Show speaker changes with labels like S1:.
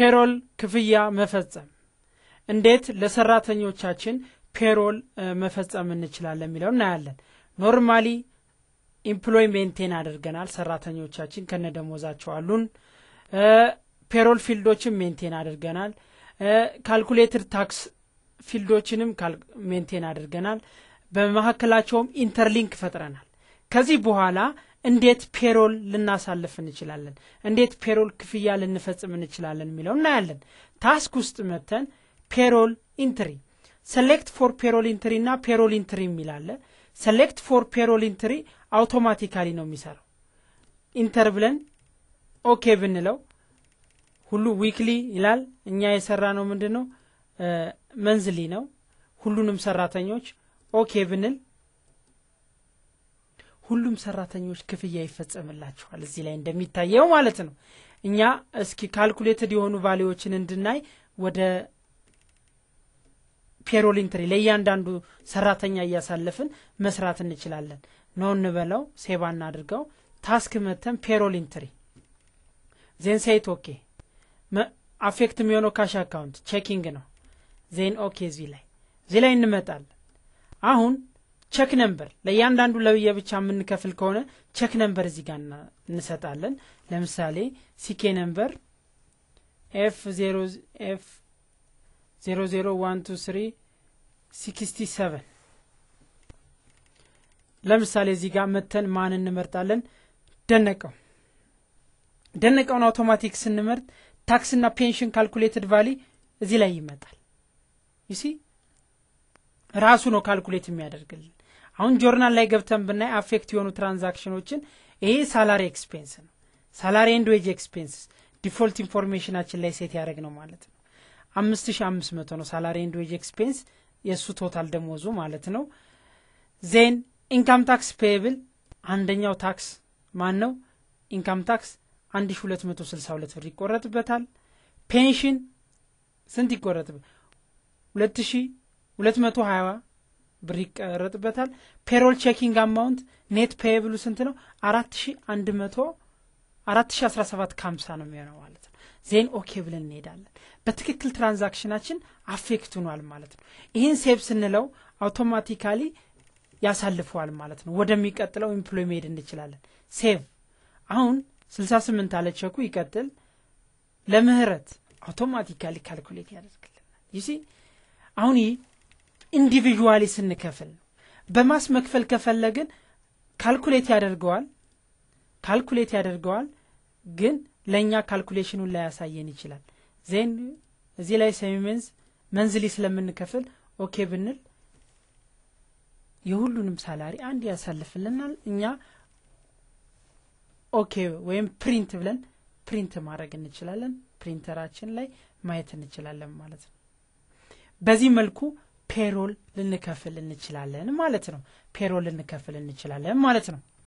S1: ፔሮል ክፍያ መፈጸም እንዴት ለሰራተኞቻችን ፔሮል መፈጸም እንችላለን የሚለው እናያለን። ኖርማሊ ኢምፕሎይ ሜንቴን አድርገናል። ሰራተኞቻችን ከነደሞዛቸው አሉን። ፔሮል ፊልዶችን ሜንቴን አድርገናል። ካልኩሌትር ታክስ ፊልዶችንም ሜንቴን አድርገናል። በመካከላቸውም ኢንተርሊንክ ፈጥረናል። ከዚህ በኋላ እንዴት ፔሮል ልናሳልፍ እንችላለን፣ እንዴት ፔሮል ክፍያ ልንፈጽም እንችላለን የሚለው እናያለን። ታስክ ውስጥ መተን ፔሮል ኢንትሪ ሴሌክት ፎር ፔሮል ኢንትሪ እና ፔሮል ኢንትሪ የሚላለ ሴሌክት ፎር ፔሮል ኢንትሪ አውቶማቲካሊ ነው የሚሰራው። ኢንተር ብለን ኦኬ ብንለው ሁሉ ዊክሊ ይላል። እኛ የሰራ ነው ምንድን ነው መንዝሊ ነው። ሁሉንም ሰራተኞች ኦኬ ብንል ሁሉም ሰራተኞች ክፍያ ይፈጸምላችኋል እዚህ ላይ እንደሚታየው ማለት ነው። እኛ እስኪ ካልኩሌትድ የሆኑ ቫሌዎችን እንድናይ ወደ ፔሮል ኢንትሪ ለእያንዳንዱ ሰራተኛ እያሳለፍን መስራት እንችላለን። ኖ እንበለው፣ ሴባ እናድርገው። ታስክ መተን ፔሮል ኢንትሪ ዜን ሴት ኦኬ። አፌክት የሚሆነው ካሽ አካውንት ቼኪንግ ነው። ዜን ኦኬ። እዚህ ላይ እዚህ ላይ እንመጣለን አሁን ቸክ ነንበር ለእያንዳንዱ ብቻ የምንከፍል ከሆነ ቸክ ነንበር እዚህ ጋር እንሰጣለን። ለምሳሌ ሲኬ ነንበር ኤፍ 0 ኤፍ ዜሮ ዜሮ ዋን ቱ ስሪ ሲክስቲ ሰቨን ለምሳሌ እዚህ ጋር መተን ማን እንመርጣለን? ደነቀው ደነቀውን አውቶማቲክ ስንመርጥ ታክስና ፔንሽን ካልኩሌትድ ቫሊ እዚህ ላይ ይመጣል። ዩሲ ራሱ ነው ካልኩሌት የሚያደርግልን። አሁን ጆርናል ላይ ገብተን ብናይ አፌክት የሆኑ ትራንዛክሽኖችን ይሄ ሳላሪ ኤክስፔንስ ነው። ሳላሪ ኤንድ ዌጅ ኤክስፔንስ ዲፎልት ኢንፎርሜሽናችን ላይ ሴት ያደረግ ነው ማለት ነው። አምስት ሺ አምስት መቶ ነው ሳላሪ ኤንድ ዌጅ ኤክስፔንስ የእሱ ቶታል ደሞዙ ማለት ነው። ዜን ኢንካም ታክስ ፔብል አንደኛው ታክስ ማን ነው? ኢንካም ታክስ አንድ ሺ ሁለት መቶ ስልሳ ሁለት ብር ይቆረጥበታል። ፔንሽን ስንት ይቆረጥበት? ሁለት ሺ ሁለት መቶ ሀያ ብር ይቀረጥበታል። ፔሮል ቼኪንግ አማውንት ኔት ፔብሉ ስንት ነው? አራት ሺ አንድ መቶ አራት ሺ አስራ ሰባት ከሀምሳ ነው የሚሆነው ማለት ነው። ዜን ኦኬ ብለን እንሄዳለን። በትክክል ትራንዛክሽናችን አፌክት ሆኗል ማለት ነው። ይህን ሴቭ ስንለው አውቶማቲካሊ ያሳልፈዋል ማለት ነው። ወደሚቀጥለው ኢምፕሎይ መሄድ እንችላለን። ሴቭ አሁን ስልሳ ስምንት አለ ቸኩ ይቀጥል ለምህረት አውቶማቲካሊ ካልኩሌት ያደርግልናል። ይሲ አሁን ይህ ኢንዲቪዥዋሊ ስንከፍል በማስመክፈል በማስ መክፈል ከፈለግን ካልኩሌት ያደርገዋል ካልኩሌት ያደርገዋል፣ ግን ለእኛ ካልኩሌሽኑን ላያሳየን ይችላል። ዜን እዚህ ላይ ሰሚመንዝ መንዝሊ ስለምንከፍል ኦኬ ብንል የሁሉንም ሳላሪ አንድ ያሳልፍልናል። እኛ ኦኬ ወይም ፕሪንት ብለን ፕሪንት ማድረግ እንችላለን። ፕሪንተራችን ላይ ማየት እንችላለን ማለት ነው። በዚህ መልኩ ፔሮል ልንከፍል እንችላለን ማለት ነው። ፔሮል ልንከፍል እንችላለን ማለት ነው።